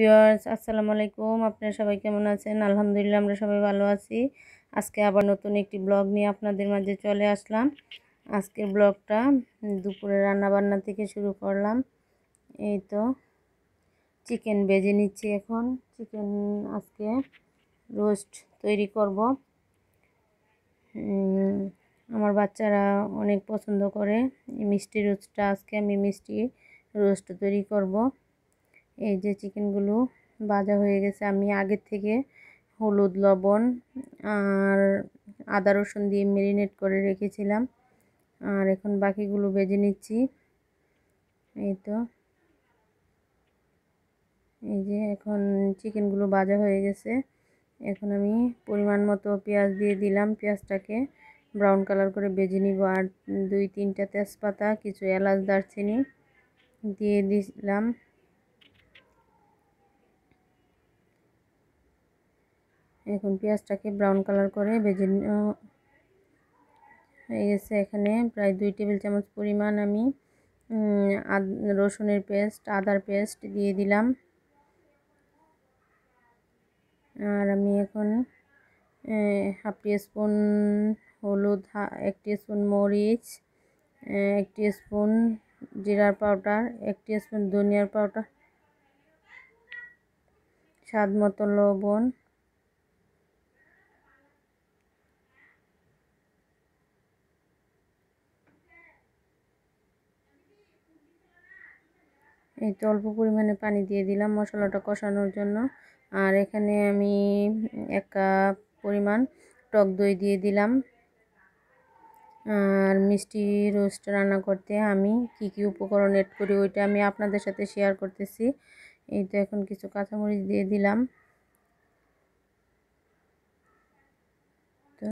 viewers আসসালামু আলাইকুম আপনারা সবাই কেমন আছেন আলহামদুলিল্লাহ আমরা সবাই ভালো আছি আজকে আবার নতুন একটি ব্লগ নিয়ে আপনাদের মাঝে চলে আসলাম আজকের ব্লগটা দুপুরে রান্নাবান্না থেকে শুরু করলাম এই তো চিকেন বেজে নিচ্ছি এখন চিকেন আজকে রোস্ট তৈরি করব আমার বাচ্চারা অনেক পছন্দ করে মিষ্টি রোস্টটা আজকে আমি মিষ্টি রোস্ট তৈরি করব এই যে চিকেনগুলো ভাজা হয়ে গেছে আমি আগে থেকে হলুদ লবণ আর আদা রসুন দিয়ে মেরিনেট করে রেখেছিলাম আর এখন বাকিগুলো বেজে নিচ্ছি এই তো এই যে এখন চিকেনগুলো ভাজা হয়ে গেছে এখন আমি পরিমাণ মতো পেঁয়াজ দিয়ে দিলাম পেঁয়াজটাকে ব্রাউন কালার করে বেজে নিব আর দুই তিনটা তেজপাতা কিছু এলাচ দারচিনি দিয়ে দিলাম এখন পেঁয়াজটাকে ব্রাউন কালার করে ভেজে হয়ে গেছে এখানে প্রায় দুই টেবিল চামচ পরিমাণ আমি রসুনের পেস্ট আদার পেস্ট দিয়ে দিলাম আর আমি এখন হাফ স্পুন হলুদ এক স্পুন মরিচ এক স্পুন জিরার পাউডার এক স্পুন ধনিয়ার পাউডার স্বাদ মতো লবণ এই তো অল্প পরিমাণে পানি দিয়ে দিলাম মশলাটা কষানোর জন্য আর এখানে আমি এক কাপ পরিমাণ টক দই দিয়ে দিলাম আর মিষ্টি রোস্ট রান্না করতে আমি কি কি উপকরণ এড করি ওইটা আমি আপনাদের সাথে শেয়ার করতেছি এই তো এখন কিছু কাঁচামরিচ দিয়ে দিলাম তো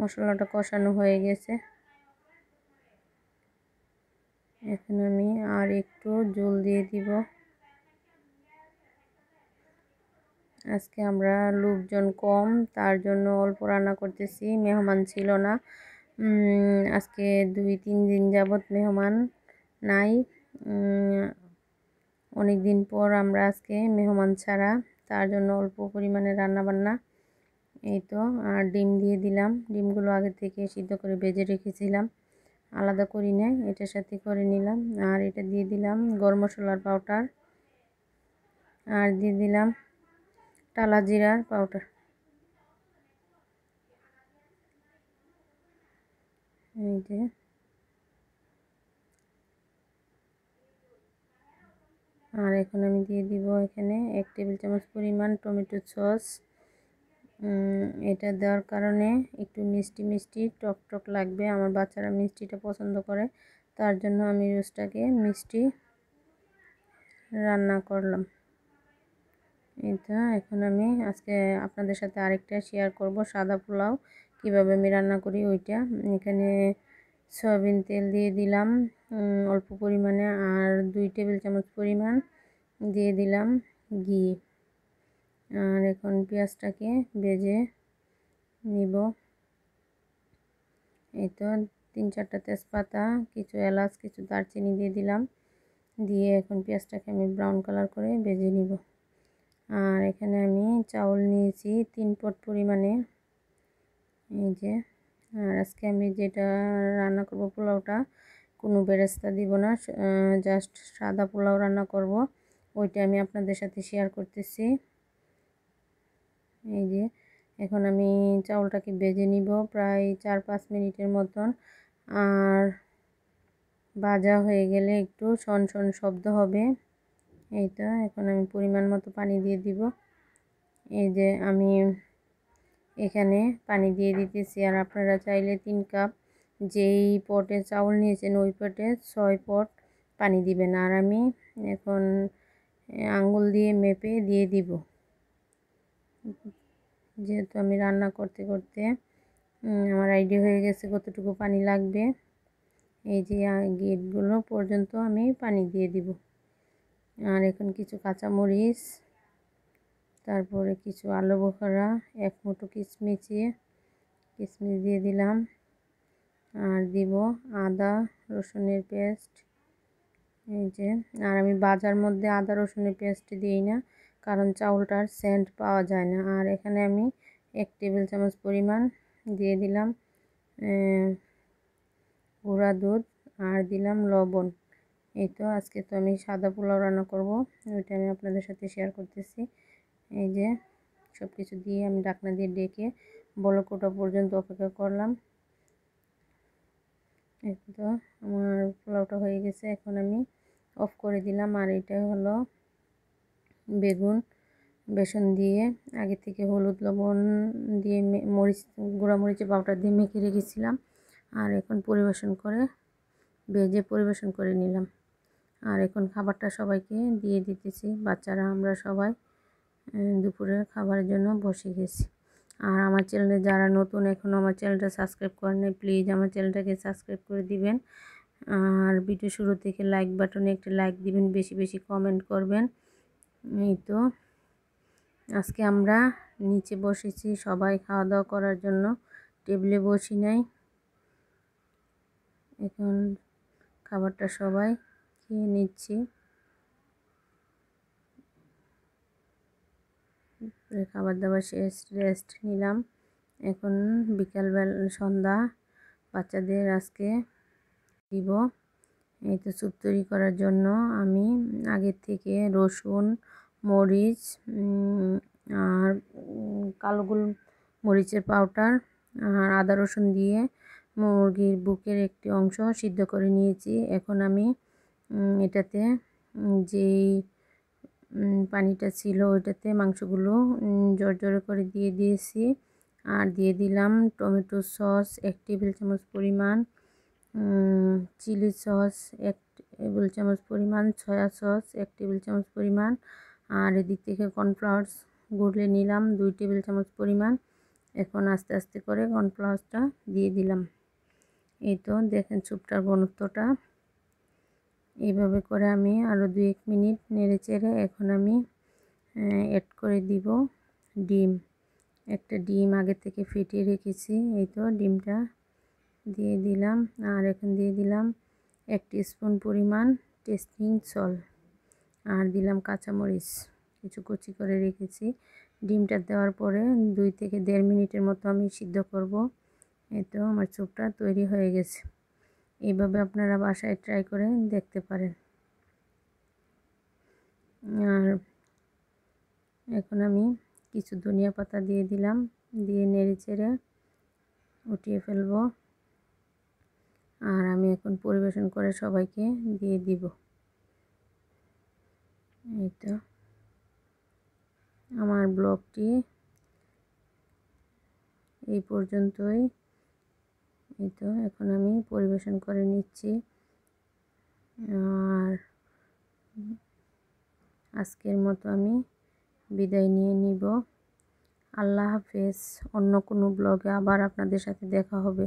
মশলাটা কষানো হয়ে গেছে এখন আমি আর একটু জল দিয়ে দিব আজকে আমরা লোকজন কম তার জন্য অল্প রান্না করতেছি মেহমান ছিল না আজকে দুই তিন দিন যাবৎ মেহমান নাই অনেক দিন পর আমরা আজকে মেহমান ছাড়া তার জন্য অল্প পরিমাণে রান্না বান্না এই তো আর ডিম দিয়ে দিলাম ডিমগুলো আগে থেকে সিদ্ধ করে ভেজে রেখেছিলাম আলাদা করি নাই এটার সাথে করে নিলাম আর এটা দিয়ে দিলাম গরম মশলার পাউডার আর দিয়ে দিলাম টালা জিরার পাউডার আর এখন আমি দিয়ে দিব এখানে এক টেবিল চামচ পরিমাণ টমেটো সস এটা দেওয়ার কারণে একটু মিষ্টি মিষ্টি টক টক লাগবে আমার বাচ্চারা মিষ্টিটা পছন্দ করে তার জন্য আমি রোজটাকে মিষ্টি রান্না করলাম এটা এখন আমি আজকে আপনাদের সাথে আরেকটা শেয়ার করব সাদা পোলাও কিভাবে আমি রান্না করি ওইটা এখানে সয়াবিন তেল দিয়ে দিলাম অল্প পরিমাণে আর দুই টেবিল চামচ পরিমাণ দিয়ে দিলাম ঘি আর এখন পেঁয়াজটাকে ভেজে নিব এই তো তিন চারটা তেজপাতা কিছু এলাচ কিছু দারচিনি দিয়ে দিলাম দিয়ে এখন পেঁয়াজটাকে আমি ব্রাউন কালার করে ভেজে নিব আর এখানে আমি চাউল নিয়েছি তিন পট পরিমাণে এই যে আর আজকে আমি যেটা রান্না করব পোলাওটা কোনো বেরেস্তা দিব না জাস্ট সাদা পোলাও রান্না করব ওইটা আমি আপনাদের সাথে শেয়ার করতেছি এই যে এখন আমি চাউলটাকে বেজে নিব প্রায় চার পাঁচ মিনিটের মতন আর ভাজা হয়ে গেলে একটু সন সন শব্দ হবে এই তো এখন আমি পরিমাণ মতো পানি দিয়ে দিব এই যে আমি এখানে পানি দিয়ে দিতেছি আর আপনারা চাইলে তিন কাপ যেই পটে চাউল নিয়েছেন ওই পটে ছয় পট পানি দিবেন আর আমি এখন আঙ্গুল দিয়ে মেপে দিয়ে দিব যেহেতু আমি রান্না করতে করতে আমার আইডিয়া হয়ে গেছে কতটুকু পানি লাগবে এই যে গেটগুলো পর্যন্ত আমি পানি দিয়ে দিব আর এখন কিছু কাঁচামরিচ তারপরে কিছু আলু বোখারা এক মুঠো কিশমিচিয়ে কিশমিচ দিয়ে দিলাম আর দিব আদা রসুনের পেস্ট এই যে আর আমি বাজার মধ্যে আদা রসুনের পেস্ট দিই না কারণ চাউলটার সেন্ট পাওয়া যায় না আর এখানে আমি এক টেবিল চামচ পরিমাণ দিয়ে দিলাম গুঁড়া দুধ আর দিলাম লবণ এই তো আজকে তো আমি সাদা পোলাও রান্না করব ওইটা আমি আপনাদের সাথে শেয়ার করতেছি এই যে সব কিছু দিয়ে আমি ডাকনা দিয়ে ডেকে বলকোটা পর্যন্ত অপেক্ষা করলাম এই তো আমার পোলাওটা হয়ে গেছে এখন আমি অফ করে দিলাম আর এটা হলো বেগুন বেসন দিয়ে আগে থেকে হলুদ লবণ দিয়ে মরিচ গুঁড়া মরিচের পাউডার দিয়ে মেখে রেখেছিলাম আর এখন পরিবেশন করে ভেজে পরিবেশন করে নিলাম আর এখন খাবারটা সবাইকে দিয়ে দিতেছি বাচ্চারা আমরা সবাই দুপুরের খাবারের জন্য বসে গেছি আর আমার চ্যানেলে যারা নতুন এখনও আমার চ্যানেলটা সাবস্ক্রাইব করেন প্লিজ আমার চ্যানেলটাকে সাবস্ক্রাইব করে দিবেন আর ভিডিও শুরু থেকে লাইক বাটনে একটি লাইক দিবেন বেশি বেশি কমেন্ট করবেন এই তো আজকে আমরা নিচে বসেছি সবাই খাওয়া দাওয়া করার জন্য টেবিলে বসি নাই এখন খাবারটা সবাই খেয়ে নিচ্ছি খাবার দাবার শেষ রেস্ট নিলাম এখন বিকালবেলা সন্ধ্যা বাচ্চাদের আজকে দিব এই তো স্যুপ তৈরি করার জন্য আমি আগের থেকে রসুন মরিচ আর কালগুল মরিচের পাউডার আর আদা রসুন দিয়ে মুরগির বুকের একটি অংশ সিদ্ধ করে নিয়েছি এখন আমি এটাতে যেই পানিটা ছিল ওইটাতে মাংসগুলো জোর জোরে করে দিয়ে দিয়েছি আর দিয়ে দিলাম টমেটো সস এক টেবিল চামচ পরিমাণ চিলি সস এক টেবিল চামচ পরিমাণ সয়া সস এক টেবিল চামচ পরিমাণ আর এদিক থেকে কর্নফ্লাওয়ার্স গুলে নিলাম দুই টেবিল চামচ পরিমাণ এখন আস্তে আস্তে করে কর্নফ্লাওয়ার্সটা দিয়ে দিলাম এই তো দেখেন স্যুপটার ঘনত্বটা এইভাবে করে আমি আরও দু এক মিনিট নেড়ে চেড়ে এখন আমি অ্যাড করে দিব ডিম একটা ডিম আগে থেকে ফেটিয়ে রেখেছি এই তো ডিমটা দিয়ে দিলাম আর এখন দিয়ে দিলাম এক স্পুন পরিমাণ টেস্টিং সল আর দিলাম কাঁচামরিচ কিছু কুচি করে রেখেছি ডিমটা দেওয়ার পরে দুই থেকে দেড় মিনিটের মতো আমি সিদ্ধ করব তো আমার চুপটা তৈরি হয়ে গেছে এইভাবে আপনারা বাসায় ট্রাই করে দেখতে পারেন আর এখন আমি কিছু ধনিয়া পাতা দিয়ে দিলাম দিয়ে নেড়ে চেড়ে উঠিয়ে ফেলবো আর আমি এখন পরিবেশন করে সবাইকে দিয়ে দিব এই তো আমার ব্লগটি এই পর্যন্তই এই তো এখন আমি পরিবেশন করে নিচ্ছি আর আজকের মতো আমি বিদায় নিয়ে নিব আল্লাহ হাফেজ অন্য কোনো ব্লগে আবার আপনাদের সাথে দেখা হবে